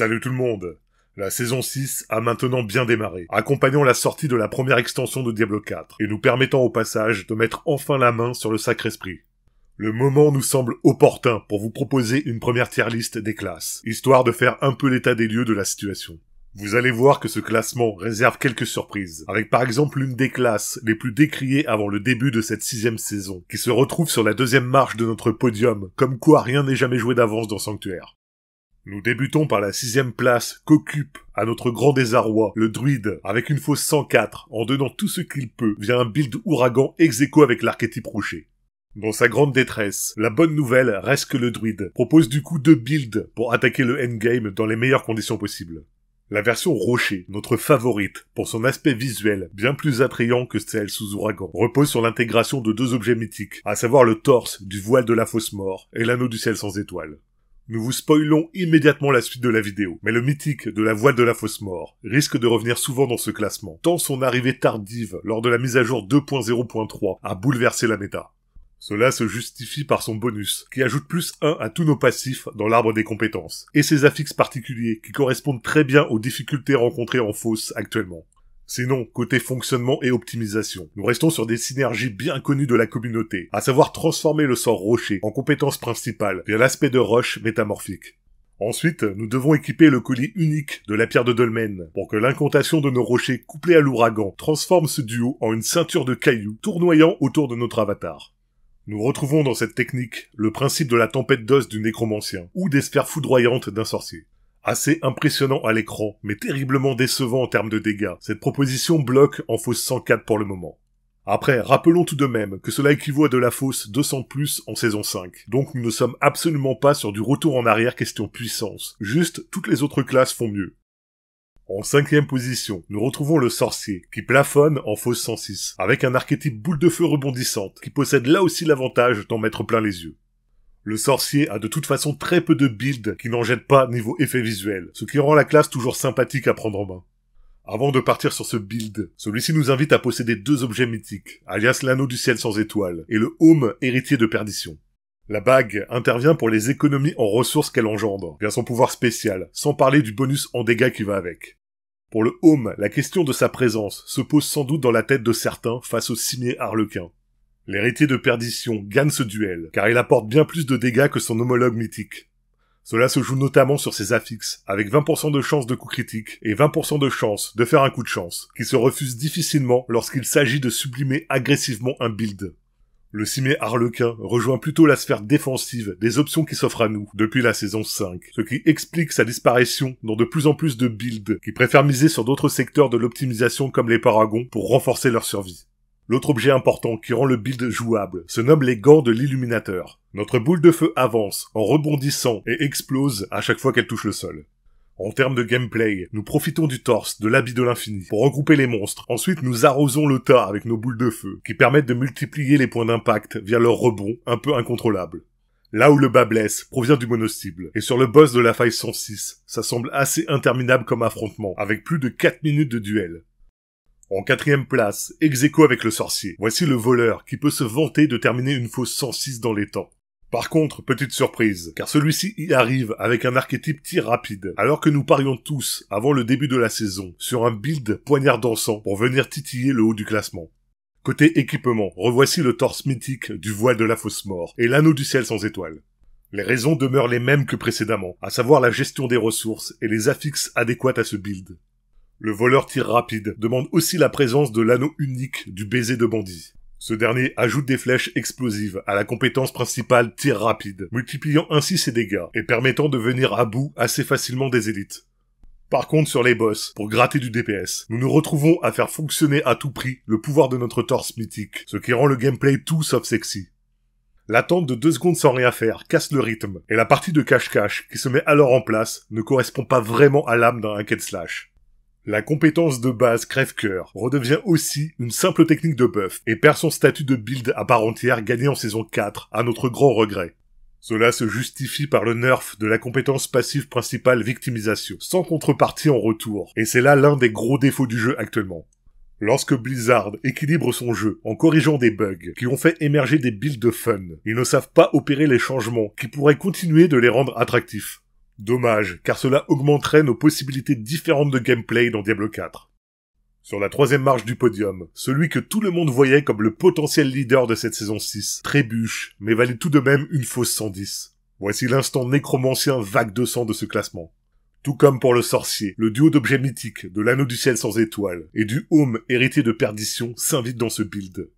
Salut tout le monde La saison 6 a maintenant bien démarré, accompagnant la sortie de la première extension de Diablo 4, et nous permettant au passage de mettre enfin la main sur le Sacre esprit Le moment nous semble opportun pour vous proposer une première tier liste des classes, histoire de faire un peu l'état des lieux de la situation. Vous allez voir que ce classement réserve quelques surprises, avec par exemple l'une des classes les plus décriées avant le début de cette sixième saison, qui se retrouve sur la deuxième marche de notre podium, comme quoi rien n'est jamais joué d'avance dans Sanctuaire. Nous débutons par la sixième place qu'occupe, à notre grand désarroi, le druide, avec une fausse 104, en donnant tout ce qu'il peut via un build ouragan ex avec l'archétype rocher. Dans sa grande détresse, la bonne nouvelle reste que le druide propose du coup deux builds pour attaquer le endgame dans les meilleures conditions possibles. La version rocher, notre favorite, pour son aspect visuel, bien plus attrayant que celle sous ouragan, repose sur l'intégration de deux objets mythiques, à savoir le torse du voile de la fausse mort et l'anneau du ciel sans étoiles nous vous spoilons immédiatement la suite de la vidéo, mais le mythique de la voile de la fausse mort risque de revenir souvent dans ce classement, tant son arrivée tardive lors de la mise à jour 2.0.3 a bouleversé la méta. Cela se justifie par son bonus, qui ajoute plus 1 à tous nos passifs dans l'arbre des compétences, et ses affixes particuliers qui correspondent très bien aux difficultés rencontrées en fausse actuellement. Sinon, côté fonctionnement et optimisation. Nous restons sur des synergies bien connues de la communauté, à savoir transformer le sort rocher en compétence principale via l'aspect de roche métamorphique. Ensuite, nous devons équiper le colis unique de la pierre de Dolmen pour que l'incantation de nos rochers couplés à l'ouragan transforme ce duo en une ceinture de cailloux tournoyant autour de notre avatar. Nous retrouvons dans cette technique le principe de la tempête d'os du nécromancien ou des sphères foudroyantes d'un sorcier. Assez impressionnant à l'écran, mais terriblement décevant en termes de dégâts, cette proposition bloque en fausse 104 pour le moment. Après, rappelons tout de même que cela équivaut à de la fausse 200 plus en saison 5, donc nous ne sommes absolument pas sur du retour en arrière question puissance, juste toutes les autres classes font mieux. En cinquième position, nous retrouvons le sorcier, qui plafonne en fausse 106, avec un archétype boule de feu rebondissante, qui possède là aussi l'avantage d'en mettre plein les yeux. Le sorcier a de toute façon très peu de builds qui n'en jettent pas niveau effet visuel, ce qui rend la classe toujours sympathique à prendre en main. Avant de partir sur ce build, celui-ci nous invite à posséder deux objets mythiques, alias l'anneau du ciel sans étoile et le home héritier de perdition. La bague intervient pour les économies en ressources qu'elle engendre, via son pouvoir spécial, sans parler du bonus en dégâts qui va avec. Pour le home, la question de sa présence se pose sans doute dans la tête de certains face au cimier harlequin. L'héritier de perdition gagne ce duel, car il apporte bien plus de dégâts que son homologue mythique. Cela se joue notamment sur ses affixes, avec 20% de chance de coup critique et 20% de chance de faire un coup de chance, qui se refuse difficilement lorsqu'il s'agit de sublimer agressivement un build. Le cimé harlequin rejoint plutôt la sphère défensive des options qui s'offrent à nous depuis la saison 5, ce qui explique sa disparition dans de plus en plus de builds qui préfèrent miser sur d'autres secteurs de l'optimisation comme les paragons pour renforcer leur survie. L'autre objet important qui rend le build jouable se nomme les gants de l'illuminateur. Notre boule de feu avance en rebondissant et explose à chaque fois qu'elle touche le sol. En termes de gameplay, nous profitons du torse de l'habit de l'infini pour regrouper les monstres. Ensuite, nous arrosons le tas avec nos boules de feu, qui permettent de multiplier les points d'impact via leur rebond un peu incontrôlable. Là où le bas blesse provient du monostible, et sur le boss de la faille 106, ça semble assez interminable comme affrontement, avec plus de 4 minutes de duel. En quatrième place, ex avec le sorcier. Voici le voleur qui peut se vanter de terminer une fausse 106 dans les temps. Par contre, petite surprise, car celui-ci y arrive avec un archétype tir rapide, alors que nous parions tous, avant le début de la saison, sur un build poignard dansant pour venir titiller le haut du classement. Côté équipement, revoici le torse mythique du voile de la fausse mort et l'anneau du ciel sans étoile. Les raisons demeurent les mêmes que précédemment, à savoir la gestion des ressources et les affixes adéquates à ce build. Le voleur tire rapide demande aussi la présence de l'anneau unique du baiser de bandit. Ce dernier ajoute des flèches explosives à la compétence principale tir rapide, multipliant ainsi ses dégâts et permettant de venir à bout assez facilement des élites. Par contre sur les boss, pour gratter du DPS, nous nous retrouvons à faire fonctionner à tout prix le pouvoir de notre torse mythique, ce qui rend le gameplay tout sauf sexy. L'attente de deux secondes sans rien faire casse le rythme, et la partie de cache-cache qui se met alors en place ne correspond pas vraiment à l'âme d'un hack slash. La compétence de base crève-cœur redevient aussi une simple technique de buff et perd son statut de build à part entière gagné en saison 4 à notre grand regret. Cela se justifie par le nerf de la compétence passive principale victimisation, sans contrepartie en retour, et c'est là l'un des gros défauts du jeu actuellement. Lorsque Blizzard équilibre son jeu en corrigeant des bugs qui ont fait émerger des builds de fun, ils ne savent pas opérer les changements qui pourraient continuer de les rendre attractifs. Dommage, car cela augmenterait nos possibilités différentes de gameplay dans Diablo 4. Sur la troisième marche du podium, celui que tout le monde voyait comme le potentiel leader de cette saison 6, trébuche, mais valait tout de même une fausse 110. Voici l'instant nécromancien vague de sang de ce classement. Tout comme pour le sorcier, le duo d'objets mythiques de l'anneau du ciel sans étoile et du home hérité de perdition s'invite dans ce build.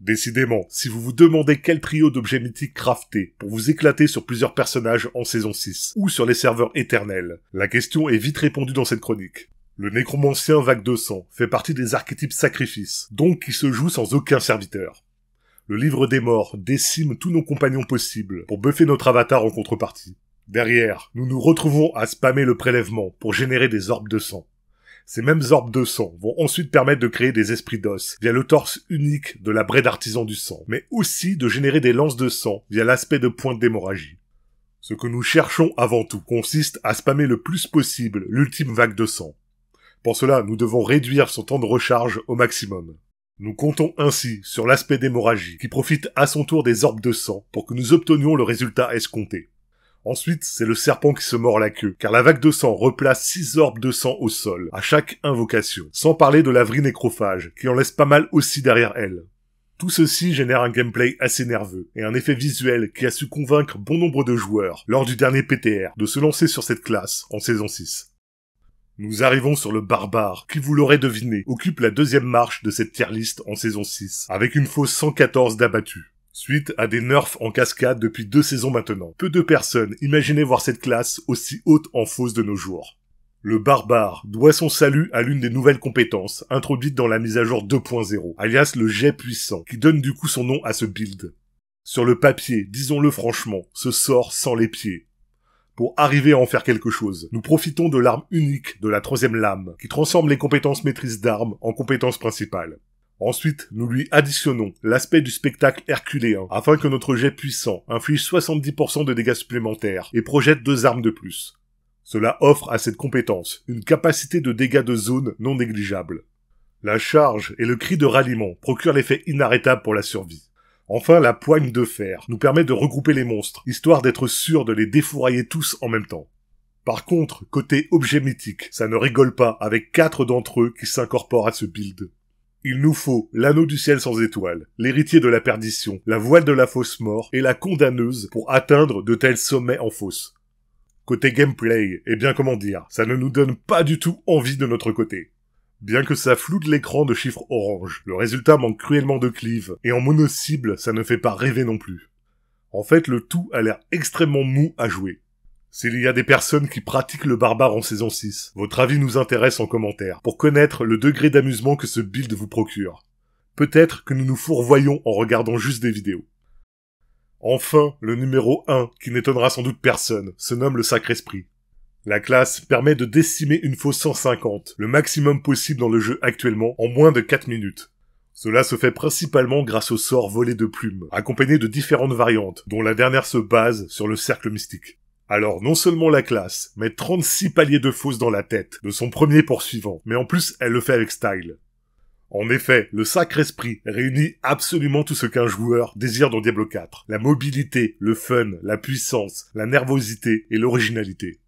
Décidément, si vous vous demandez quel trio d'objets mythiques crafter pour vous éclater sur plusieurs personnages en saison 6, ou sur les serveurs éternels, la question est vite répondue dans cette chronique. Le nécromancien vague de sang fait partie des archétypes sacrifices, donc qui se joue sans aucun serviteur. Le livre des morts décime tous nos compagnons possibles pour buffer notre avatar en contrepartie. Derrière, nous nous retrouvons à spammer le prélèvement pour générer des orbes de sang. Ces mêmes orbes de sang vont ensuite permettre de créer des esprits d'os via le torse unique de la braie d'artisan du sang, mais aussi de générer des lances de sang via l'aspect de pointe d'hémorragie. Ce que nous cherchons avant tout consiste à spammer le plus possible l'ultime vague de sang. Pour cela, nous devons réduire son temps de recharge au maximum. Nous comptons ainsi sur l'aspect d'hémorragie qui profite à son tour des orbes de sang pour que nous obtenions le résultat escompté. Ensuite, c'est le serpent qui se mord la queue, car la vague de sang replace six orbes de sang au sol, à chaque invocation. Sans parler de la nécrophage, qui en laisse pas mal aussi derrière elle. Tout ceci génère un gameplay assez nerveux et un effet visuel qui a su convaincre bon nombre de joueurs lors du dernier PTR de se lancer sur cette classe en saison 6. Nous arrivons sur le barbare, qui vous l'aurez deviné, occupe la deuxième marche de cette tier list en saison 6, avec une fausse 114 d'abattus suite à des nerfs en cascade depuis deux saisons maintenant. Peu de personnes imaginaient voir cette classe aussi haute en fausse de nos jours. Le barbare doit son salut à l'une des nouvelles compétences introduites dans la mise à jour 2.0, alias le jet puissant, qui donne du coup son nom à ce build. Sur le papier, disons-le franchement, ce sort sans les pieds. Pour arriver à en faire quelque chose, nous profitons de l'arme unique de la troisième lame, qui transforme les compétences maîtrises d'armes en compétences principales. Ensuite, nous lui additionnons l'aspect du spectacle herculéen, afin que notre jet puissant inflige 70% de dégâts supplémentaires et projette deux armes de plus. Cela offre à cette compétence une capacité de dégâts de zone non négligeable. La charge et le cri de ralliement procurent l'effet inarrêtable pour la survie. Enfin, la poigne de fer nous permet de regrouper les monstres, histoire d'être sûr de les défourailler tous en même temps. Par contre, côté objet mythique, ça ne rigole pas avec quatre d'entre eux qui s'incorporent à ce build. Il nous faut l'anneau du ciel sans étoile, l'héritier de la perdition, la voile de la fausse mort et la condamneuse pour atteindre de tels sommets en fosse. Côté gameplay, et eh bien comment dire, ça ne nous donne pas du tout envie de notre côté. Bien que ça floute l'écran de chiffres orange, le résultat manque cruellement de clive, et en mono-cible, ça ne fait pas rêver non plus. En fait, le tout a l'air extrêmement mou à jouer. S'il y a des personnes qui pratiquent le barbare en saison 6, votre avis nous intéresse en commentaire, pour connaître le degré d'amusement que ce build vous procure. Peut-être que nous nous fourvoyons en regardant juste des vidéos. Enfin, le numéro 1, qui n'étonnera sans doute personne, se nomme le Sacre esprit La classe permet de décimer une fausse 150, le maximum possible dans le jeu actuellement, en moins de 4 minutes. Cela se fait principalement grâce au sort volé de plumes, accompagné de différentes variantes, dont la dernière se base sur le cercle mystique. Alors non seulement la classe, mais 36 paliers de fausses dans la tête de son premier poursuivant, mais en plus elle le fait avec style. En effet, le Sacre-Esprit réunit absolument tout ce qu'un joueur désire dans Diablo 4. La mobilité, le fun, la puissance, la nervosité et l'originalité.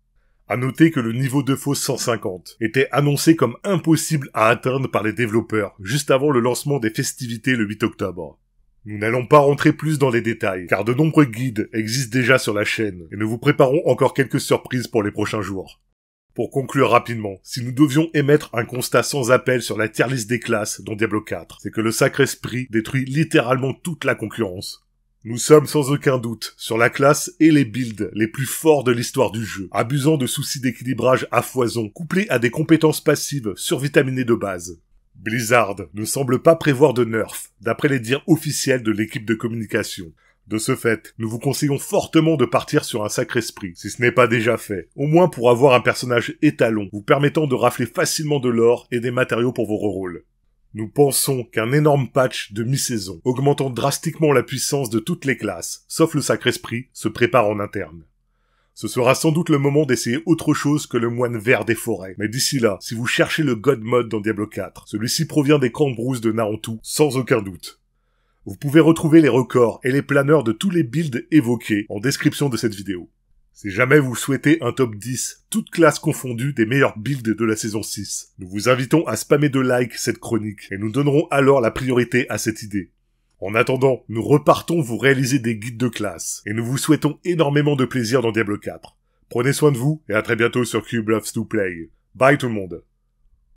À noter que le niveau de fausse 150 était annoncé comme impossible à atteindre par les développeurs juste avant le lancement des festivités le 8 octobre. Nous n'allons pas rentrer plus dans les détails, car de nombreux guides existent déjà sur la chaîne, et nous vous préparons encore quelques surprises pour les prochains jours. Pour conclure rapidement, si nous devions émettre un constat sans appel sur la tier des classes dans Diablo 4, c'est que le Sacré-Esprit détruit littéralement toute la concurrence. Nous sommes sans aucun doute sur la classe et les builds les plus forts de l'histoire du jeu, abusant de soucis d'équilibrage à foison, couplés à des compétences passives survitaminées de base. Blizzard ne semble pas prévoir de nerf, d'après les dires officiels de l'équipe de communication. De ce fait, nous vous conseillons fortement de partir sur un sacré esprit, si ce n'est pas déjà fait, au moins pour avoir un personnage étalon, vous permettant de rafler facilement de l'or et des matériaux pour vos rôles. Nous pensons qu'un énorme patch de mi-saison, augmentant drastiquement la puissance de toutes les classes, sauf le sacré esprit, se prépare en interne. Ce sera sans doute le moment d'essayer autre chose que le moine vert des forêts. Mais d'ici là, si vous cherchez le God Mode dans Diablo 4, celui-ci provient des camps de brousse de sans aucun doute. Vous pouvez retrouver les records et les planeurs de tous les builds évoqués en description de cette vidéo. Si jamais vous souhaitez un top 10, toute classe confondue des meilleurs builds de la saison 6, nous vous invitons à spammer de likes cette chronique et nous donnerons alors la priorité à cette idée. En attendant, nous repartons vous réaliser des guides de classe, et nous vous souhaitons énormément de plaisir dans Diablo 4. Prenez soin de vous, et à très bientôt sur Cube Loves to Play. Bye tout le monde